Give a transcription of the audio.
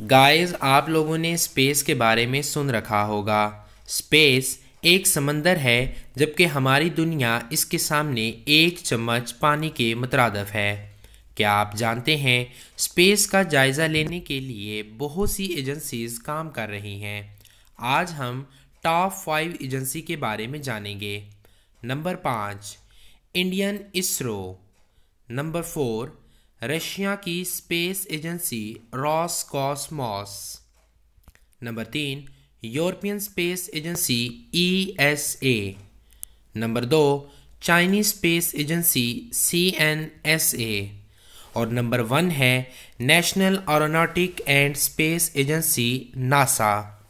guys आप लोगों ने स्पेस के बारे में सुन रखा होगा स्पेस एक समंदर है जबकि हमारी दुनिया इसके सामने एक चम्मच पानी के मुतरदफ है क्या आप जानते हैं स्पेस का जायज़ा लेने के लिए बहुत सी एजेंसीज काम कर रही हैं आज हम टॉप फाइव एजेंसी के बारे में जानेंगे नंबर पाँच Indian ISRO number four Russia की space agency Roscosmos number तीन European space agency E S A number दो Chinese space agency C N S A और नंबर वन है National Aeronautic and Space Agency NASA